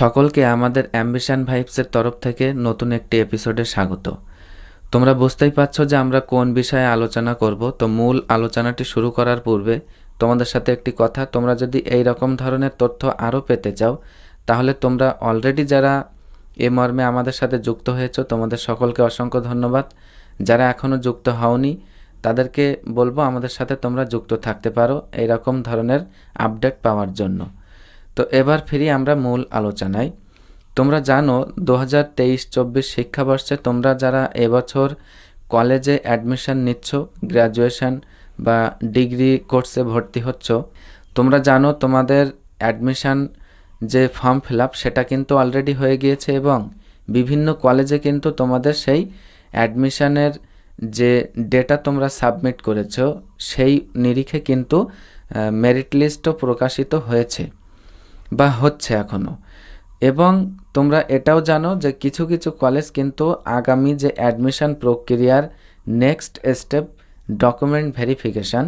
সকলকে আমাদের অ্যাম্বিশান ভাইবসের তরফ থেকে নতুন একটি এপিসোডে স্বাগত তোমরা বুঝতেই পারছো যে আমরা কোন বিষয়ে আলোচনা করব তো মূল আলোচনাটি শুরু করার পূর্বে তোমাদের সাথে একটি কথা তোমরা যদি এই রকম ধরনের তথ্য আরও পেতে চাও তাহলে তোমরা অলরেডি যারা এ মর্মে আমাদের সাথে যুক্ত হয়েছ তোমাদের সকলকে অসংখ্য ধন্যবাদ যারা এখনও যুক্ত হওনি তাদেরকে বলবো আমাদের সাথে তোমরা যুক্ত থাকতে পারো এই রকম ধরনের আপডেট পাওয়ার জন্য তো এবার ফিরি আমরা মূল আলোচনায় তোমরা জানো দু হাজার তেইশ চব্বিশ শিক্ষাবর্ষে তোমরা যারা এবছর কলেজে অ্যাডমিশন নিচ্ছ গ্র্যাজুয়েশন বা ডিগ্রি কোর্সে ভর্তি হচ্ছ তোমরা জানো তোমাদের অ্যাডমিশান যে ফর্ম ফিল সেটা কিন্তু অলরেডি হয়ে গিয়েছে এবং বিভিন্ন কলেজে কিন্তু তোমাদের সেই অ্যাডমিশানের যে ডেটা তোমরা সাবমিট করেছো সেই নিরিখে কিন্তু মেরিট লিস্টও প্রকাশিত হয়েছে বা হচ্ছে এখনও এবং তোমরা এটাও জানো যে কিছু কিছু কলেজ কিন্তু আগামী যে অ্যাডমিশন প্রক্রিয়ার নেক্সট স্টেপ ডকুমেন্ট ভেরিফিকেশান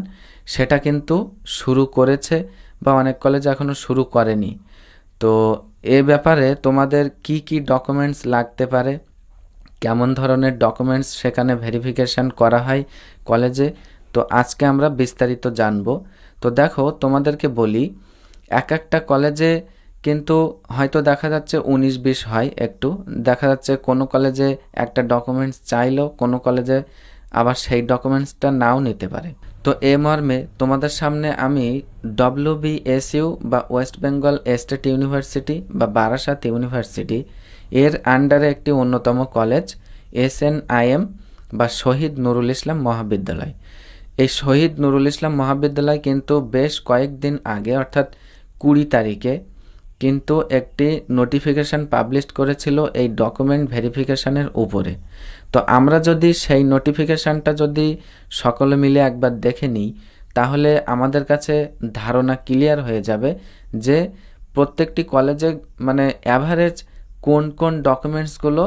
সেটা কিন্তু শুরু করেছে বা অনেক কলেজ এখনও শুরু করেনি তো এ ব্যাপারে তোমাদের কি কি ডকুমেন্টস লাগতে পারে কেমন ধরনের ডকুমেন্টস সেখানে ভেরিফিকেশান করা হয় কলেজে তো আজকে আমরা বিস্তারিত জানব তো দেখো তোমাদেরকে বলি এক একটা কলেজে কিন্তু হয়তো দেখা যাচ্ছে উনিশ বিশ হয় একটু দেখা যাচ্ছে কোনো কলেজে একটা ডকুমেন্টস চাইলেও কোনো কলেজে আবার সেই ডকুমেন্টসটা নাও নিতে পারে তো এ মর্মে তোমাদের সামনে আমি বি এস ইউ বা ওয়েস্ট বেঙ্গল স্টেট ইউনিভার্সিটি বা বারাসাত ইউনিভার্সিটি এর আন্ডারে একটি অন্যতম college S N I M বা শহীদ নুরুল ইসলাম মহাবিদ্যালয় এই শহীদ নুরুল ইসলাম মহাবিদ্যালয় কিন্তু বেশ কয়েকদিন আগে অর্থাৎ কুড়ি তারিখে কিন্তু একটি নোটিফিকেশান পাবলিশ করেছিল এই ডকুমেন্ট ভেরিফিকেশানের উপরে তো আমরা যদি সেই নোটিফিকেশানটা যদি সকলে মিলে একবার দেখে নিই তাহলে আমাদের কাছে ধারণা ক্লিয়ার হয়ে যাবে যে প্রত্যেকটি কলেজে মানে অ্যাভারেজ কোন কোন ডকুমেন্টসগুলো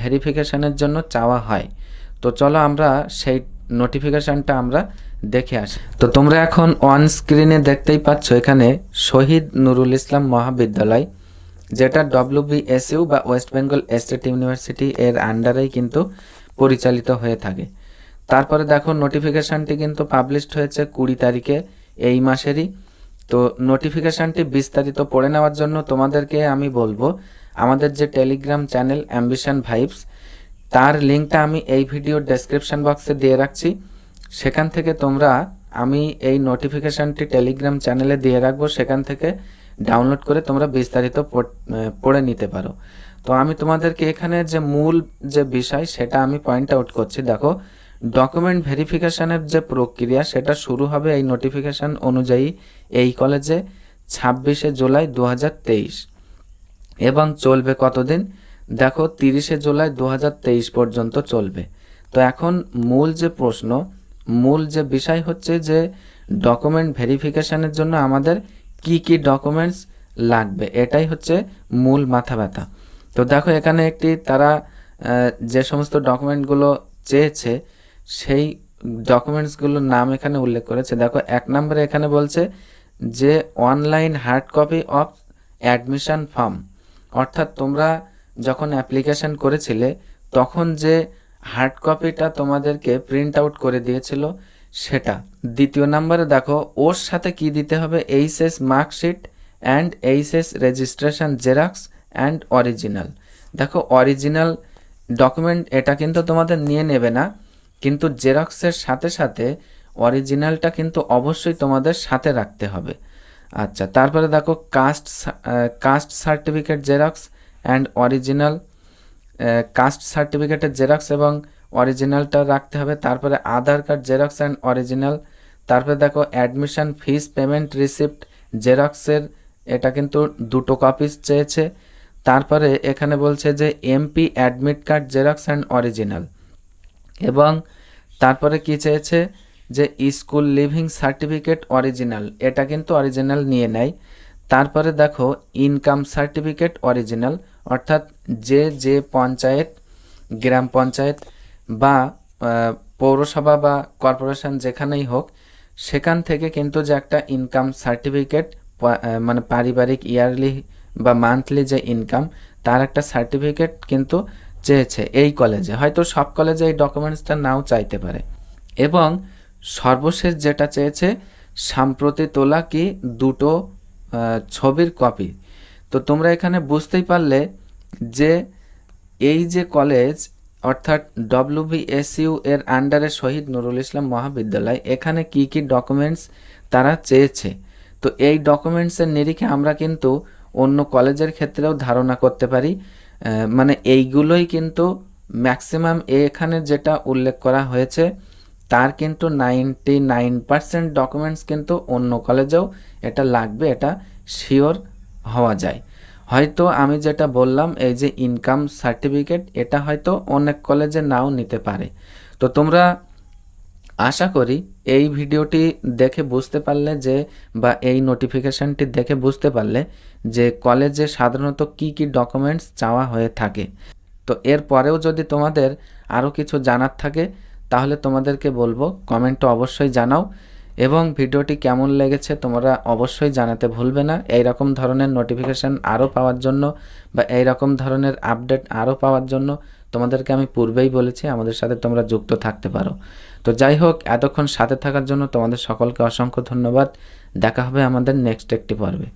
ভেরিফিকেশানের জন্য চাওয়া হয় তো চলো আমরা সেই নোটিফিকেশানটা আমরা দেখে আস তো তোমরা এখন অন স্ক্রিনে দেখতেই পাচ্ছ এখানে শহীদ নুরুল ইসলাম মহাবিদ্যালয় যেটা ইউ বা ওয়েস্ট বেঙ্গল স্টেট ইউনিভার্সিটি এর আন্ডারেই কিন্তু পরিচালিত হয়ে থাকে তারপরে দেখো নোটিফিকেশানটি কিন্তু পাবলিশড হয়েছে কুড়ি তারিখে এই মাসেরই তো নোটিফিকেশানটি বিস্তারিত পড়ে নেওয়ার জন্য তোমাদেরকে আমি বলবো আমাদের যে টেলিগ্রাম চ্যানেল অ্যাম্বিশন ভাইবস তার লিঙ্কটা আমি এই ভিডিও ডেসক্রিপশন বক্সে দিয়ে রাখছি সেখান থেকে তোমরা আমি এই নোটিফিকেশানটি টেলিগ্রাম চ্যানেলে দিয়ে রাখবো সেখান থেকে ডাউনলোড করে তোমরা বিস্তারিত পড়ে নিতে পারো তো আমি তোমাদেরকে এখানে যে মূল যে বিষয় সেটা আমি পয়েন্ট আউট করছি দেখো ডকুমেন্ট ভেরিফিকেশানের যে প্রক্রিয়া সেটা শুরু হবে এই নোটিফিকেশান অনুযায়ী এই কলেজে ছাব্বিশে জুলাই দু এবং চলবে কতদিন দেখো তিরিশে জুলাই দু পর্যন্ত চলবে তো এখন মূল যে প্রশ্ন মূল যে বিষয় হচ্ছে যে ডকুমেন্ট ভেরিফিকেশানের জন্য আমাদের কি কি ডকুমেন্টস লাগবে এটাই হচ্ছে মূল মাথা ব্যথা তো দেখো এখানে একটি তারা যে সমস্ত ডকুমেন্টগুলো চেয়েছে সেই ডকুমেন্টসগুলোর নাম এখানে উল্লেখ করেছে দেখো এক নম্বরে এখানে বলছে যে online hard copy of admission form অর্থাৎ তোমরা যখন অ্যাপ্লিকেশান করেছিলে তখন যে হার্ড কপিটা তোমাদেরকে প্রিন্ট আউট করে দিয়েছিল সেটা দ্বিতীয় নাম্বারে দেখো ওর সাথে কি দিতে হবে HS marksheet and HS registration xerox and original দেখো অরিজিনাল ডকুমেন্ট এটা কিন্তু তোমাদের নিয়ে নেবে না কিন্তু জেরক্সের সাথে সাথে অরিজিনালটা কিন্তু অবশ্যই তোমাদের সাথে রাখতে হবে আচ্ছা তারপরে দেখো caste caste certificate xerox and original caste সার্টিফিকেটের জেরক্স এবং অরিজিনালটা রাখতে হবে তারপরে Aadhaar card xerox and original তারপরে দেখো অ্যাডমিশান ফিস পেমেন্ট রিসিপ্ট জেরক্সের এটা কিন্তু দুটো কপিস চেয়েছে তারপরে এখানে বলছে যে MP admit card xerox and original এবং তারপরে কি চেয়েছে যে স্কুল লিভিং সার্টিফিকেট অরিজিনাল এটা কিন্তু অরিজিনাল নিয়ে নেয় তারপরে দেখো ইনকাম সার্টিফিকেট অরিজিনাল অর্থাৎ যে যে পঞ্চায়েত গ্রাম পঞ্চায়েত বা পৌরসভা বা কর্পোরেশন যেখানেই হোক সেখান থেকে কিন্তু যে একটা ইনকাম সার্টিফিকেট মানে পারিবারিক ইয়ারলি বা মান্থলি যে ইনকাম তার একটা সার্টিফিকেট কিন্তু চেয়েছে এই কলেজে হয়তো সব কলেজে এই ডকুমেন্টসটা নাও চাইতে পারে এবং সর্বশেষ যেটা চেয়েছে সাম্প্রতি তোলা কি দুটো ছবির কপি তো তোমরা এখানে বুঝতেই পারলে যে এই যে কলেজ অর্থাৎ ইউ এর আন্ডারে শহীদ নুরুল ইসলাম মহাবিদ্যালয় এখানে কি কি ডকুমেন্টস তারা চেয়েছে তো এই ডকুমেন্টসের নিরিখে আমরা কিন্তু অন্য কলেজের ক্ষেত্রেও ধারণা করতে পারি মানে এইগুলোই কিন্তু ম্যাক্সিমাম এখানে যেটা উল্লেখ করা হয়েছে তার কিন্তু নাইনটি নাইন পার্সেন্ট ডকুমেন্টস কিন্তু অন্য কলেজেও এটা লাগবে এটা শিওর হওয়া যায় হয়তো আমি যেটা বললাম এই যে ইনকাম সার্টিফিকেট এটা হয়তো অনেক কলেজে নাও নিতে পারে তো তোমরা আশা করি এই ভিডিওটি দেখে বুঝতে পারলে যে বা এই নোটিফিকেশানটি দেখে বুঝতে পারলে যে কলেজে সাধারণত কি কি ডকুমেন্টস চাওয়া হয়ে থাকে তো এর পরেও যদি তোমাদের আরও কিছু জানার থাকে তাহলে তোমাদেরকে বলবো কমেন্টটা অবশ্যই জানাও এবং ভিডিওটি কেমন লেগেছে তোমরা অবশ্যই জানাতে ভুলবে না এই রকম ধরনের নোটিফিকেশান আরও পাওয়ার জন্য বা এই রকম ধরনের আপডেট আরও পাওয়ার জন্য তোমাদেরকে আমি পূর্বেই বলেছি আমাদের সাথে তোমরা যুক্ত থাকতে পারো তো যাই হোক এতক্ষণ সাথে থাকার জন্য তোমাদের সকলকে অসংখ্য ধন্যবাদ দেখা হবে আমাদের নেক্সট একটি পর্বে